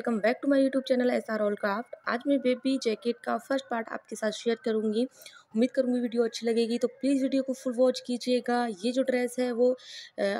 welcome back to my YouTube channel S R all craft आज मैं baby jacket का first part आपके साथ शेयर करूंगी उम्मीद करूँगी वीडियो अच्छी लगेगी तो प्लीज़ वीडियो को फुल वॉच कीजिएगा ये जो ड्रेस है वो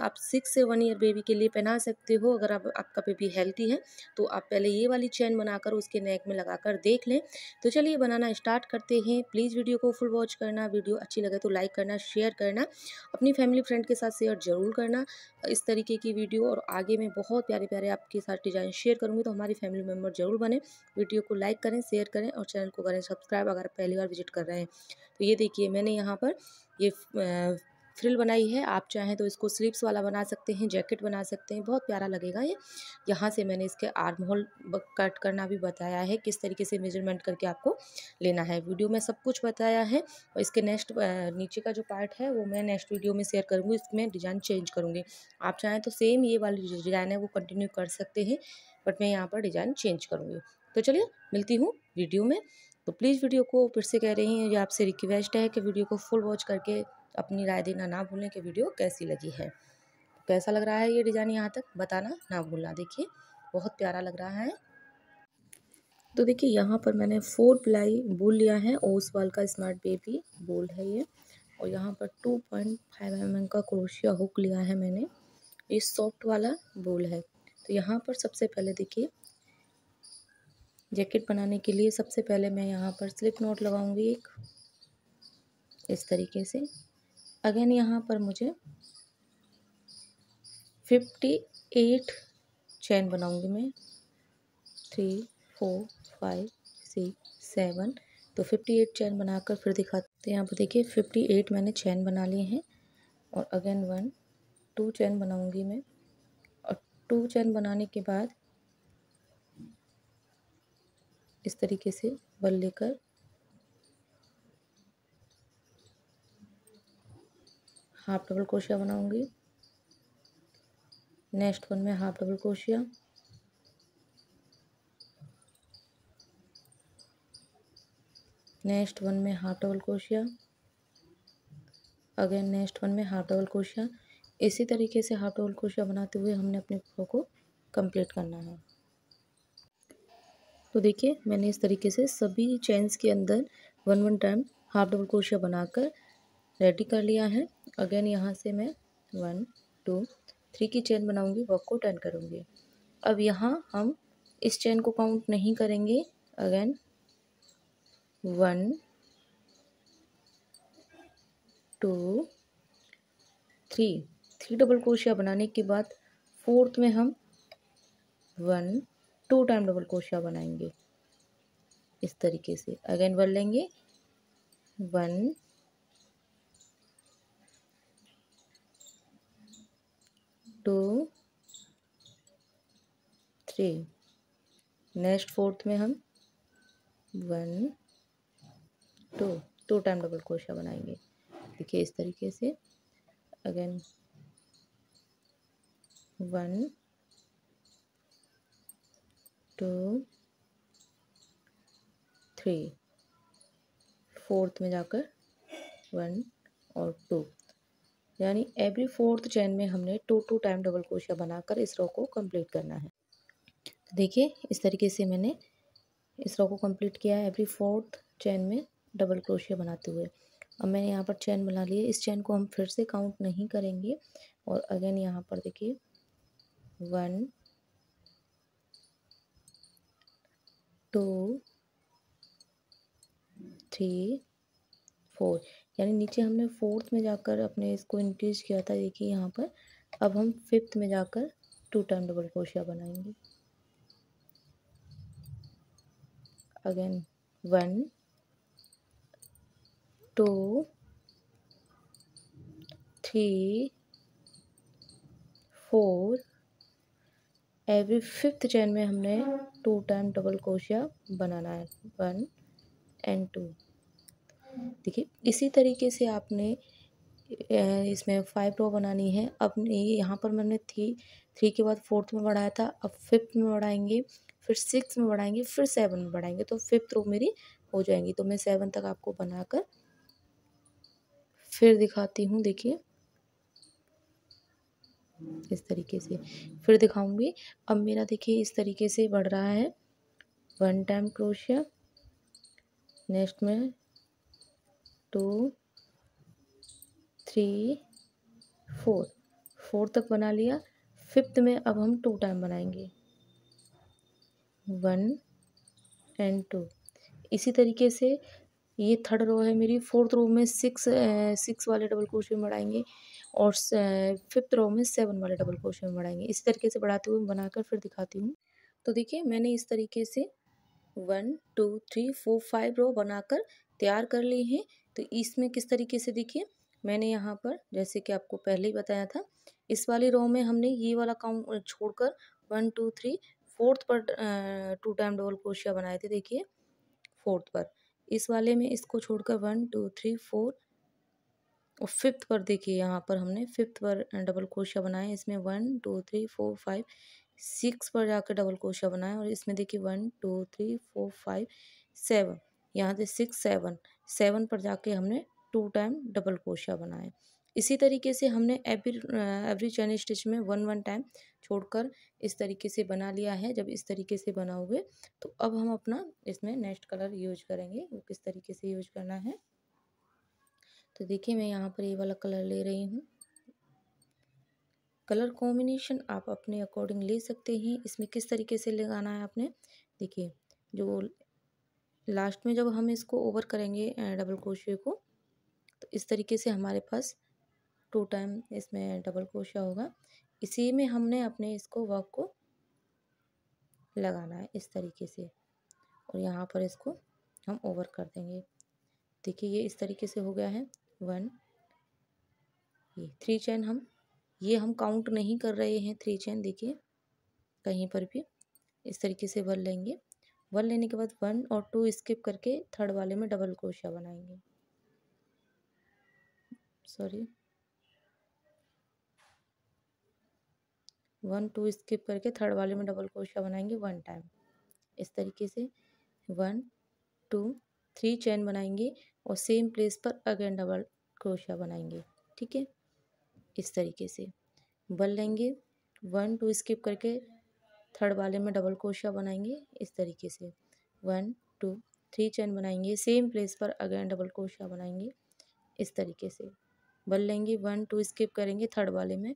आप सिक्स से वन ईयर बेबी के लिए पहना सकते हो अगर आप आपका बेबी हेल्थी है तो आप पहले ये वाली चैन बनाकर उसके नेक में लगाकर देख लें तो चलिए बनाना स्टार्ट करते हैं प्लीज़ वीडियो को फुल वॉच करना वीडियो अच्छी लगे तो लाइक करना शेयर करना अपनी फैमिली फ्रेंड के साथ शेयर ज़रूर करना इस तरीके की वीडियो और आगे मैं बहुत प्यारे प्यारे आपके साथ डिज़ाइन शेयर करूँगी तो हमारी फैमिली मेम्बर ज़रूर बने वीडियो को लाइक करें शेयर करें और चैनल को करें सब्सक्राइब अगर पहली बार विजिट कर रहे हैं तो ये देखिए मैंने यहाँ पर ये फ्रिल बनाई है आप चाहें तो इसको स्लीव्स वाला बना सकते हैं जैकेट बना सकते हैं बहुत प्यारा लगेगा ये यहाँ से मैंने इसके आर्म होल कट करना भी बताया है किस तरीके से मेजरमेंट करके आपको लेना है वीडियो में सब कुछ बताया है और इसके नेक्स्ट नीचे का जो पार्ट है वो मैं नेक्स्ट वीडियो में शेयर करूँगी इसमें डिज़ाइन चेंज करूँगी आप चाहें तो सेम ये वाली जो डिज़ाइन है वो कंटिन्यू कर सकते हैं बट मैं यहाँ पर डिज़ाइन चेंज करूँगी तो चलिए मिलती हूँ वीडियो में तो प्लीज़ वीडियो को फिर से कह रही हैं ये आपसे रिक्वेस्ट है कि वीडियो को फुल वॉच करके अपनी राय देना ना भूलें कि वीडियो कैसी लगी है कैसा लग रहा है ये डिज़ाइन यहाँ तक बताना ना भूलना देखिए बहुत प्यारा लग रहा है तो देखिए यहाँ पर मैंने फोर प्लाई बोल लिया है ओसवाल का स्मार्ट बेबी बोल है ये और यहाँ पर टू पॉइंट फाइव एम का क्रोशिया हुक लिया है मैंने ये सॉफ्ट वाला बोल है तो यहाँ पर सबसे पहले देखिए जैकेट बनाने के लिए सबसे पहले मैं यहाँ पर स्लिप नोट लगाऊंगी एक इस तरीके से अगेन यहाँ पर मुझे फिफ्टी एट चैन बनाऊंगी मैं three four five six seven तो फिफ्टी एट चैन बनाकर फिर दिखाते हैं यहाँ पर देखिए फिफ्टी एट मैंने चैन बना लिए हैं और अगेन वन टू चैन बनाऊंगी मैं और टू चैन बनाने के बाद इस तरीके से बल लेकर हाफ डबल क्रोशिया बनाऊंगी नेक्स्ट वन में हाफ डबल क्रोशिया नेक्स्ट वन में हाफ डबल क्रोशिया अगेन नेक्स्ट वन में हाफ डबल क्रोशिया इसी तरीके से हाफ डबल क्रोशिया बनाते हुए हमने अपने फ्रो को कंप्लीट करना है तो देखिए मैंने इस तरीके से सभी चेन्स के अंदर one one time half double क्रोशिया बनाकर रेडी कर लिया है अगेन यहाँ से मैं वन टू थ्री की चेन बनाऊंगी वर्क को टर्न करूँगी अब यहाँ हम इस चेन को काउंट नहीं करेंगे again one two three three double क्रोशिया बनाने के बाद फोर्थ में हम वन टू टाइम डबल क्रोशिया बनाएंगे इस तरीके से अगेन बढ़ लेंगे one two three next fourth में हम one two two time double क्रोशिया बनाएंगे देखिए इस तरीके से again one two three fourth में जाकर वन और टू यानी एवरी फोर्थ चैन में हमने टू टू टाइम डबल क्रोशिया बनाकर इस रो को कंप्लीट करना है तो देखिए इस तरीके से मैंने इस रो को कंप्लीट किया है एवरी फोर्थ चैन में डबल क्रोशिया बनाते हुए अब मैंने यहाँ पर चैन बना लिए इस चैन को हम फिर से काउंट नहीं करेंगे और अगेन यहाँ पर देखिए वन टू थ्री फोर यानी नीचे हमने फोर्थ में जाकर अपने इसको इंक्रीज किया था देखिए यहाँ पर अब हम फिफ्थ में जाकर टू टाइम डबल क्रोशिया बनाएंगे again one two three four every fifth chain में हमने टू टाइम डबल क्रोशिया बनाना है वन एंड टू देखिए इसी तरीके से आपने इसमें फाइव रो बनानी है अब यहाँ पर मैंने थ्री थ्री के बाद फोर्थ में बढ़ाया था अब फिफ्थ में बढ़ाएंगे फिर सिक्स में बढ़ाएंगे फिर सेवन में बढ़ाएंगे तो फिफ्थ रो मेरी हो जाएंगी तो मैं सेवन तक आपको बनाकर फिर दिखाती हूँ देखिए इस तरीके से फिर दिखाऊंगी अब मेरा देखिए इस तरीके से बढ़ रहा है वन टाइम क्रोशिया नेक्स्ट में टू थ्री फोर फोर तक बना लिया फिफ्थ में अब हम टू टाइम बनाएंगे वन एंड टू इसी तरीके से ये थर्ड रो है मेरी फोर्थ रो में सिक्स सिक्स eh, वाले डबल क्रोशिया में बढ़ाएंगे और फिफ्थ रो में सेवन वाले डबल क्रोशे में बढ़ाएंगे इस तरीके से बढ़ाते हुए बनाकर फिर दिखाती हूँ तो देखिए मैंने इस तरीके से one two three four five row बनाकर तैयार कर ली है तो इसमें किस तरीके से देखिए मैंने यहाँ पर जैसे कि आपको पहले ही बताया था इस वाली रो में हमने ये वाला काउंट छोड़कर वन टू थ्री फोर्थ पर टू टाइम डबल क्रोशिया बनाए थे देखिए फोर्थ पर इस वाले में इसको छोड़कर वन टू थ्री फोर और फिफ्थ पर देखिए यहाँ पर हमने फिफ्थ पर डबल क्रोशिया बनाए इसमें one two three four five six पर जाकर डबल क्रोशिया बनाया और इसमें देखिए one two three four five seven यहाँ से सिक्स सेवन सेवन पर जाके हमने टू टाइम डबल क्रोशिया बनाए इसी तरीके से हमने एवरी एवरी चैन स्टिच में वन वन टाइम छोड़कर इस तरीके से बना लिया है जब इस तरीके से बनाओगे तो अब हम अपना इसमें नेक्स्ट कलर यूज करेंगे वो किस तरीके से यूज करना है तो देखिए मैं यहाँ पर ये वाला कलर ले रही हूँ कलर कॉम्बिनेशन आप अपने अकॉर्डिंग ले सकते हैं इसमें किस तरीके से लगाना है आपने देखिए जो लास्ट में जब हम इसको ओवर करेंगे डबल क्रोशिया को तो इस तरीके से हमारे पास टू टाइम इसमें डबल क्रोशिया होगा इसी में हमने अपने इसको वर्क को लगाना है इस तरीके से और यहाँ पर इसको हम ओवर कर देंगे देखिए ये इस तरीके से हो गया है वन ये थ्री चैन हम ये हम काउंट नहीं कर रहे हैं थ्री चैन देखिए कहीं पर भी इस तरीके से वन लेंगे वन लेने के बाद वन और टू स्किप करके थर्ड वाले में डबल क्रोशिया बनाएंगे सॉरी वन टू स्किप करके थर्ड वाले में डबल क्रोशिया बनाएंगे वन टाइम इस तरीके से वन टू थ्री चैन बनाएंगे और सेम प्लेस पर अगेन डबल क्रोशिया बनाएंगे ठीक है इस तरीके से बल लेंगे वन टू स्किप करके थर्ड वाले में डबल क्रोशिया बनाएंगे इस तरीके से वन टू थ्री चैन बनाएंगे सेम प्लेस पर अगेन डबल क्रोशिया बनाएंगे इस तरीके से बल लेंगे वन टू स्किप करेंगे थर्ड वाले में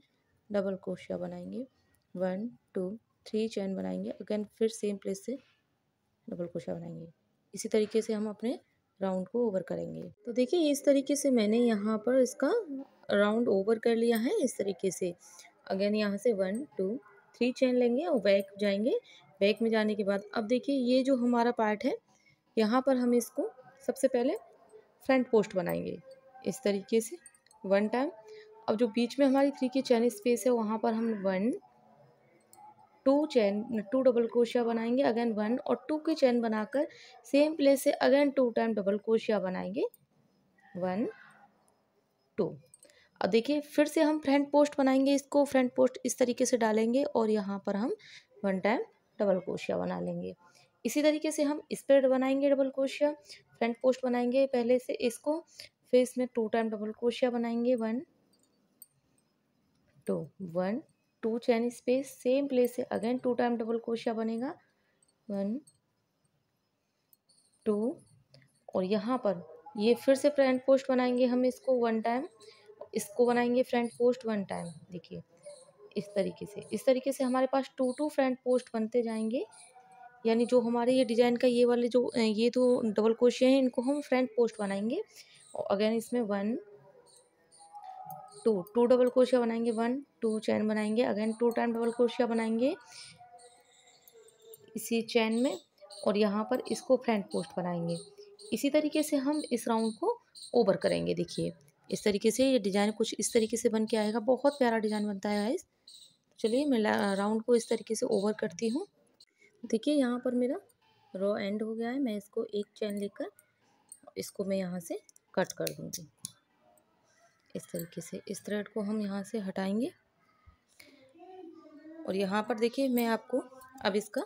डबल क्रोशिया बनाएंगे वन टू थ्री चैन बनाएंगे अगेन फिर सेम प्लेस से डबल क्रोशिया बनाएंगे इसी तरीके से हम अपने राउंड को ओवर करेंगे तो देखिए इस तरीके से मैंने यहाँ पर इसका राउंड ओवर कर लिया है इस तरीके से अगेन यहाँ से वन टू थ्री चेन लेंगे और बैक जाएंगे बैक में जाने के बाद अब देखिए ये जो हमारा पार्ट है यहाँ पर हम इसको सबसे पहले फ्रंट पोस्ट बनाएंगे इस तरीके से वन टाइम अब जो बीच में हमारी थ्री की चैन स्पेस है वहाँ पर हम one two chain two double क्रोशिया बनाएंगे अगेन वन और टू की चैन बनाकर सेम प्लेस से अगेन टू टाइम डबल क्रोशिया बनाएंगे वन टू अब देखिए फिर से हम फ्रंट पोस्ट बनाएंगे इसको फ्रंट पोस्ट इस तरीके से डालेंगे और यहाँ पर हम वन टाइम डबल क्रोशिया बना लेंगे इसी तरीके से हम इस पर बनाएंगे डबल क्रोशिया फ्रंट पोस्ट बनाएंगे पहले से इसको फिर इसमें टू टाइम डबल क्रोशिया बनाएंगे one two one two chain space same place से अगेन टू टाइम डबल क्रोशिया बनेगा वन टू और यहाँ पर ये फिर से फ्रंट पोस्ट बनाएंगे हम इसको वन टाइम इसको बनाएंगे फ्रंट पोस्ट वन टाइम देखिए इस तरीके से इस तरीके से हमारे पास टू टू फ्रंट पोस्ट बनते जाएंगे यानी जो हमारे ये डिजाइन का ये वाले जो ये तो डबल क्रोशिया हैं इनको हम फ्रंट पोस्ट बनाएंगे और अगेन इसमें वन टू टू डबल क्रोशिया बनाएंगे वन टू चैन बनाएंगे अगेन टू टाइम डबल क्रोशिया बनाएंगे इसी चैन में और यहाँ पर इसको फ्रंट पोस्ट बनाएंगे इसी तरीके से हम इस राउंड को ओवर करेंगे देखिए इस तरीके से ये डिज़ाइन कुछ इस तरीके से बन के आएगा बहुत प्यारा डिज़ाइन बनता है गाइस चलिए मैं राउंड को इस तरीके से ओवर करती हूँ देखिए यहाँ पर मेरा रॉ एंड हो गया है मैं इसको एक चैन लेकर इसको मैं यहाँ से कट कर दूँगी इस तरीके से इस थ्रेड को हम यहाँ से हटाएंगे और यहाँ पर देखिए मैं आपको अब इसका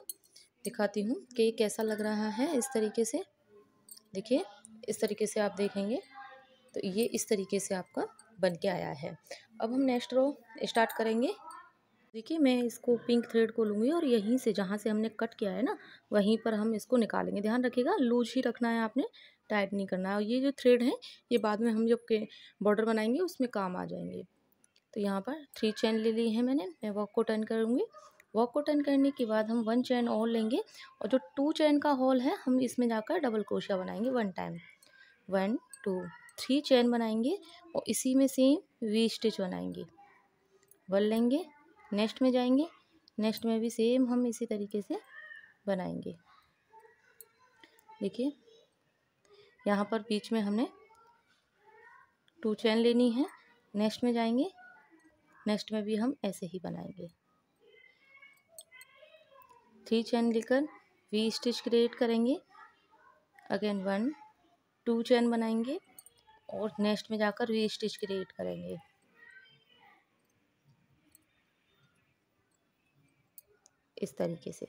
दिखाती हूँ कि ये कैसा लग रहा है इस तरीके से देखिए इस तरीके से आप देखेंगे तो ये इस तरीके से आपका बन के आया है अब हम नेक्स्ट रो स्टार्ट करेंगे देखिए मैं इसको पिंक थ्रेड को लूँगी और यहीं से जहाँ से हमने कट किया है ना वहीं पर हम इसको निकालेंगे ध्यान रखिएगा लूज ही रखना है आपने टाइट नहीं करना है ये जो थ्रेड है ये बाद में हम जब के बॉर्डर बनाएंगे उसमें काम आ जाएंगे तो यहाँ पर थ्री चैन ले ली है मैंने मैं वॉक को टर्न करूँगी वॉक को टर्न करने के बाद हम वन चैन और लेंगे और जो टू चैन का हॉल है हम इसमें जाकर डबल क्रोशिया बनाएंगे one time one two three chain बनाएंगे और इसी में सेम वी स्टिच बनाएंगे वन लेंगे नेक्स्ट में जाएंगे नेक्स्ट में भी सेम हम इसी तरीके से बनाएंगे देखिए यहाँ पर बीच में हमने टू चैन लेनी है नेक्स्ट में जाएंगे नेक्स्ट में भी हम ऐसे ही बनाएंगे थ्री चैन लेकर वी स्टिच क्रिएट करेंगे अगेन वन टू चैन बनाएंगे और नेक्स्ट में जाकर वी स्टिच क्रिएट करेंगे इस तरीके से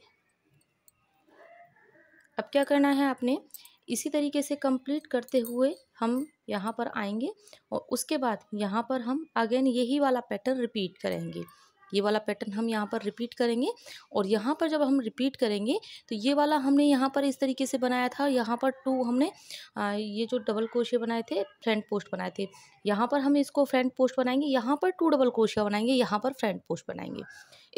अब क्या करना है आपने इसी तरीके से कंप्लीट करते हुए हम यहाँ पर आएंगे और उसके बाद यहाँ पर हम अगेन यही वाला पैटर्न रिपीट करेंगे ये वाला पैटर्न हम यहाँ पर रिपीट करेंगे और यहाँ पर जब हम रिपीट करेंगे तो ये वाला हमने यहाँ पर इस तरीके से बनाया था यहाँ पर टू हमने आ, ये जो डबल क्रोशिया बनाए थे फ्रंट पोस्ट बनाए थे यहाँ पर हम इसको फ्रंट पोस्ट बनाएंगे यहाँ पर टू डबल क्रोशिया बनाएंगे यहाँ पर फ्रंट पोस्ट बनाएंगे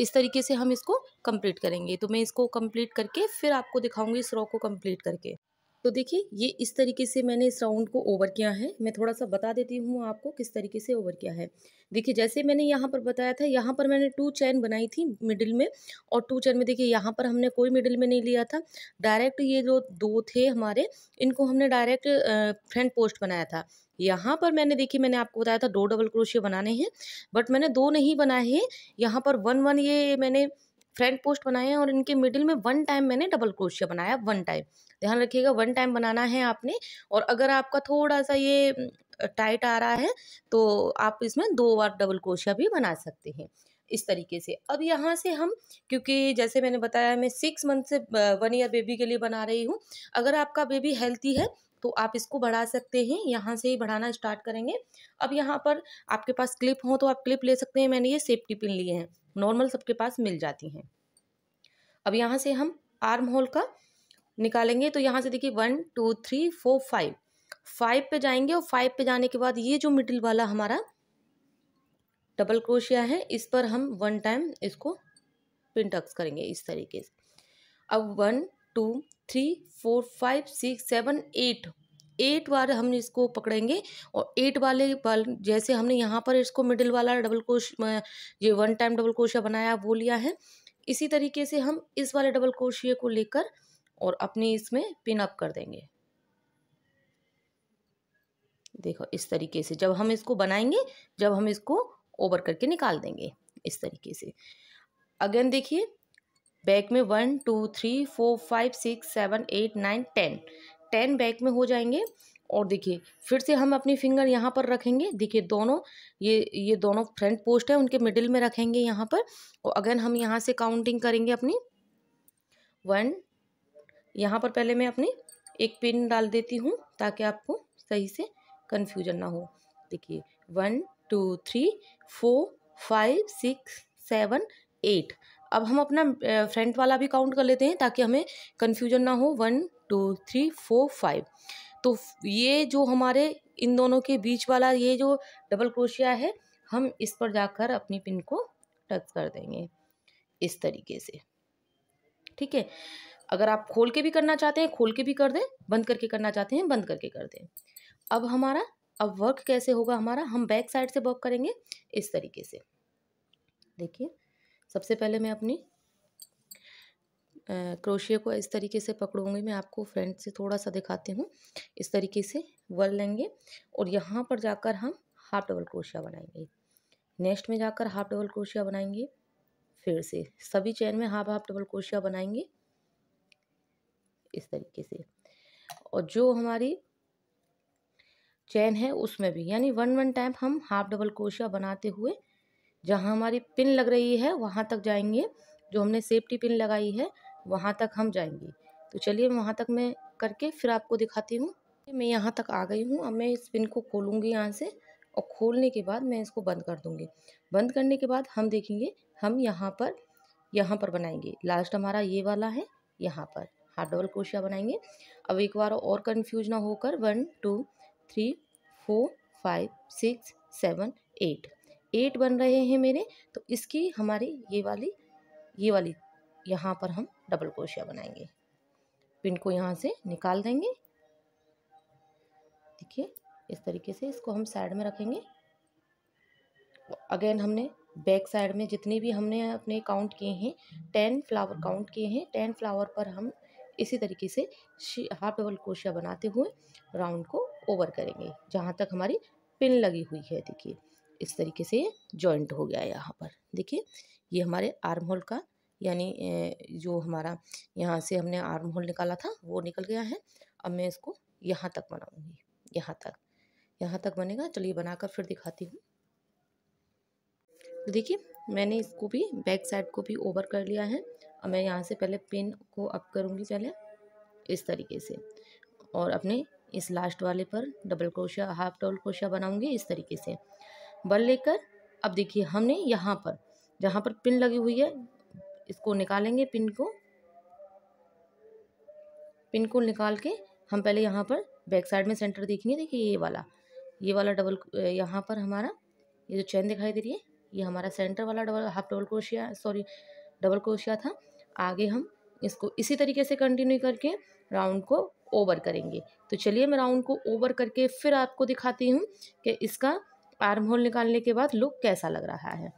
इस तरीके से हम इसको कम्प्लीट करेंगे तो मैं इसको कम्प्लीट करके फिर आपको दिखाऊँगी इस रॉ को कम्प्लीट करके तो देखिए ये इस तरीके से मैंने इस राउंड को ओवर किया है मैं थोड़ा सा बता देती हूँ आपको किस तरीके से ओवर किया है देखिए जैसे मैंने यहाँ पर बताया था यहाँ पर मैंने टू चैन बनाई थी मिडिल में और टू चैन में देखिए यहाँ पर हमने कोई मिडिल में नहीं लिया था डायरेक्ट ये जो दो थे हमारे इनको हमने डायरेक्ट फ्रंट पोस्ट बनाया था यहाँ पर मैंने देखिए मैंने आपको बताया था दो डबल क्रोशिया बनाने हैं बट मैंने दो नहीं बनाए हैं यहाँ पर वन वन ये मैंने फ्रंट पोस्ट बनाए हैं और इनके मिडिल में वन टाइम मैंने डबल क्रोशिया बनाया वन टाइम ध्यान रखिएगा वन टाइम बनाना है आपने और अगर आपका थोड़ा सा ये टाइट आ रहा है तो आप इसमें दो बार डबल क्रोशिया भी बना सकते हैं इस तरीके से अब यहाँ से हम क्योंकि जैसे मैंने बताया मैं सिक्स मंथ से वन ईयर बेबी के लिए बना रही हूँ अगर आपका बेबी हेल्थी है तो आप इसको बढ़ा सकते हैं यहाँ से ही बढ़ाना स्टार्ट करेंगे अब यहाँ पर आपके पास क्लिप हो तो आप क्लिप ले सकते हैं मैंने ये सेफ्टी पिन लिए हैं नॉर्मल सबके पास मिल जाती हैं अब यहाँ से हम आर्म होल का निकालेंगे तो यहाँ से देखिए one two three four five five पे जाएंगे और फाइव पे जाने के बाद ये जो मिडिल वाला हमारा डबल क्रोशिया है इस पर हम वन टाइम इसको पिनटक्स करेंगे इस तरीके से अब one two three four five six seven eight eight बार हम इसको पकड़ेंगे और एट वाले वाल जैसे हमने यहाँ पर इसको मिडिल वाला डबल क्रोश ये वन टाइम डबल क्रोशिया बनाया वो लिया है इसी तरीके से हम इस वाले डबल क्रोशिया को लेकर और अपनी इसमें पिन अप कर देंगे देखो इस तरीके से जब हम इसको बनाएंगे जब हम इसको ओवर करके निकाल देंगे इस तरीके से अगेन देखिए बैक में one two three four five six seven eight nine ten ten back में हो जाएंगे और देखिए फिर से हम अपनी फिंगर यहाँ पर रखेंगे देखिए दोनों ये ये दोनों फ्रंट पोस्ट है उनके मिडिल में रखेंगे यहाँ पर और अगेन हम यहाँ से काउंटिंग करेंगे अपनी वन यहाँ पर पहले मैं अपनी एक पिन डाल देती हूँ ताकि आपको सही से कन्फ्यूजन ना हो देखिए one two three four five six seven eight अब हम अपना फ्रंट वाला भी काउंट कर लेते हैं ताकि हमें कन्फ्यूजन ना हो one two three four five तो ये जो हमारे इन दोनों के बीच वाला ये जो डबल क्रोशिया है हम इस पर जाकर अपनी पिन को टच कर देंगे इस तरीके से ठीक है अगर आप खोल के भी करना चाहते हैं खोल के भी कर दें बंद करके करना चाहते हैं बंद करके कर दें अब हमारा अब वर्क कैसे होगा हमारा हम बैक साइड से वर्क करेंगे इस तरीके से देखिए सबसे पहले मैं अपनी क्रोशिया को इस तरीके से पकड़ूंगी मैं आपको फ्रंट से थोड़ा सा दिखाती हूँ इस तरीके से वर लेंगे और यहाँ पर जाकर हम हाफ डबल क्रोशिया बनाएंगे नेक्स्ट में जाकर हाफ डबल क्रोशिया बनाएंगे फिर से सभी चैन में हाफ हाफ डबल क्रोशिया बनाएंगे इस तरीके से और जो हमारी चैन है उसमें भी यानी वन वन टाइम हम हाफ डबल क्रोशिया बनाते हुए जहाँ हमारी पिन लग रही है वहाँ तक जाएंगे जो हमने सेफ्टी पिन लगाई है वहाँ तक हम जाएंगे तो चलिए वहाँ तक मैं करके फिर आपको दिखाती हूँ मैं यहाँ तक आ गई हूँ अब मैं इस पिन को खोलूँगी यहाँ से और खोलने के बाद मैं इसको बंद कर दूँगी बंद करने के बाद हम देखेंगे हम यहाँ पर यहाँ पर बनाएंगे लास्ट हमारा ये वाला है यहाँ पर हाफ डबल क्रोशिया बनाएंगे अब एक बार और कन्फ्यूज ना होकर one two three four five six seven eight eight बन रहे हैं मेरे तो इसकी हमारी ये वाली ये वाली यहाँ पर हम डबल क्रोशिया बनाएंगे पिन को यहाँ से निकाल देंगे देखिए इस तरीके से इसको हम साइड में रखेंगे अगेन हमने बैक साइड में जितने भी हमने अपने काउंट किए हैं टेन फ्लावर काउंट किए हैं टेन फ्लावर पर हम इसी तरीके से हाफ डबल क्रोशिया बनाते हुए राउंड को ओवर करेंगे जहाँ तक हमारी पिन लगी हुई है देखिए इस तरीके से ये जॉइंट हो गया यहाँ पर देखिए ये हमारे आर्म होल का यानी जो हमारा यहाँ से हमने आर्म होल निकाला था वो निकल गया है अब मैं इसको यहाँ तक बनाऊँगी यहाँ तक यहाँ तक बनेगा चलिए बनाकर फिर दिखाती हूँ देखिए मैंने इसको भी बैक साइड को भी ओवर कर लिया है अब मैं यहाँ से पहले पिन को अप करूँगी पहले इस तरीके से और अपने इस लास्ट वाले पर डबल क्रोशिया हाफ डबल क्रोशिया बनाऊँगी इस तरीके से बल लेकर अब देखिए हमने यहाँ पर जहाँ पर पिन लगी हुई है इसको निकालेंगे पिन को पिन को निकाल के हम पहले यहाँ पर बैक साइड में सेंटर देखेंगे देखिए ये वाला ये वाला डबल यहाँ पर हमारा ये जो चैन दिखाई दे रही है ये हमारा सेंटर वाला डबल हाफ डबल क्रोशिया सॉरी डबल क्रोशिया था आगे हम इसको इसी तरीके से कंटिन्यू करके राउंड को ओवर करेंगे तो चलिए मैं राउंड को ओवर करके फिर आपको दिखाती हूँ कि इसका आर्म होल निकालने के बाद लुक कैसा लग रहा है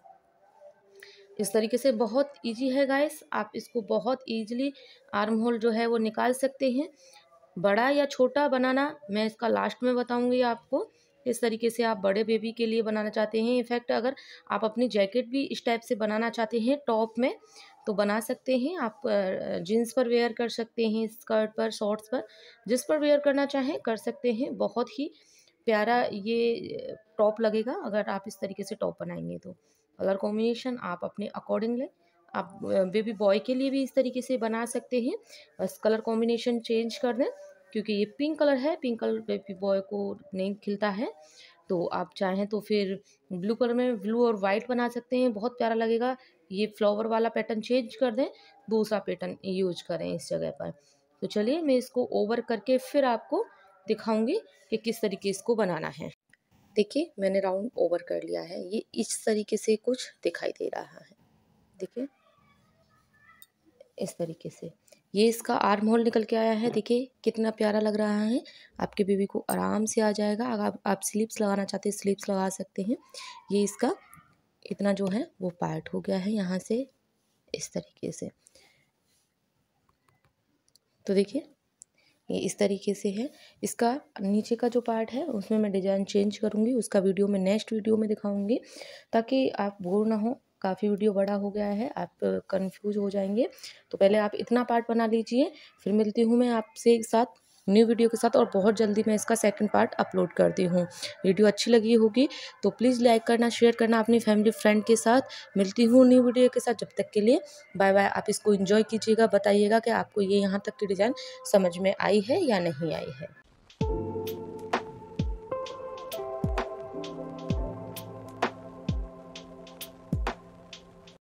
इस तरीके से बहुत इजी है गाइस आप इसको बहुत इजीली आर्म होल जो है वो निकाल सकते हैं बड़ा या छोटा बनाना मैं इसका लास्ट में बताऊंगी आपको इस तरीके से आप बड़े बेबी के लिए बनाना चाहते हैं इनफैक्ट अगर आप अपनी जैकेट भी इस टाइप से बनाना चाहते हैं टॉप में तो बना सकते हैं आप जीन्स पर वेयर कर सकते हैं स्कर्ट पर शॉर्ट्स पर जिस पर वेयर करना चाहें कर सकते हैं बहुत ही प्यारा ये टॉप लगेगा अगर आप इस तरीके से टॉप बनाएंगे तो कलर कॉम्बिनेशन आप अपने अकॉर्डिंग लें आप बेबी बॉय के लिए भी इस तरीके से बना सकते हैं बस कलर कॉम्बिनेशन चेंज कर दें क्योंकि ये पिंक कलर है पिंक कलर बेबी बॉय को नहीं खिलता है तो आप चाहें तो फिर ब्लू कलर में ब्लू और वाइट बना सकते हैं बहुत प्यारा लगेगा ये फ्लावर वाला पैटर्न चेंज कर दें दूसरा पैटर्न यूज करें इस जगह पर तो चलिए मैं इसको ओवर करके फिर आपको दिखाऊंगी कि किस तरीके इसको बनाना है देखिए मैंने राउंड ओवर कर लिया है ये इस तरीके से कुछ दिखाई दे रहा है देखिए इस तरीके से ये इसका आर्म होल निकल के आया है देखिए कितना प्यारा लग रहा है आपकी बीवी को आराम से आ जाएगा अगर आप, आप स्लीप्स लगाना चाहते हैं स्लीप्स लगा सकते हैं ये इसका इतना जो है वो पार्ट हो गया है यहाँ से इस तरीके से तो देखिए ये इस तरीके से है इसका नीचे का जो पार्ट है उसमें मैं डिज़ाइन चेंज करूँगी उसका वीडियो मैं नेक्स्ट वीडियो में दिखाऊँगी ताकि आप बोर ना हो काफ़ी वीडियो बड़ा हो गया है आप कंफ्यूज हो जाएंगे तो पहले आप इतना पार्ट बना लीजिए फिर मिलती हूँ मैं आपसे एक साथ न्यू वीडियो के साथ और बहुत जल्दी मैं इसका सेकंड पार्ट अपलोड करती हूँ वीडियो अच्छी लगी होगी तो प्लीज़ लाइक करना शेयर करना अपनी फैमिली फ्रेंड के साथ मिलती हूँ न्यू वीडियो के साथ जब तक के लिए बाय बाय आप इसको इन्जॉय कीजिएगा बताइएगा कि आपको ये यहाँ तक की डिज़ाइन समझ में आई है या नहीं आई है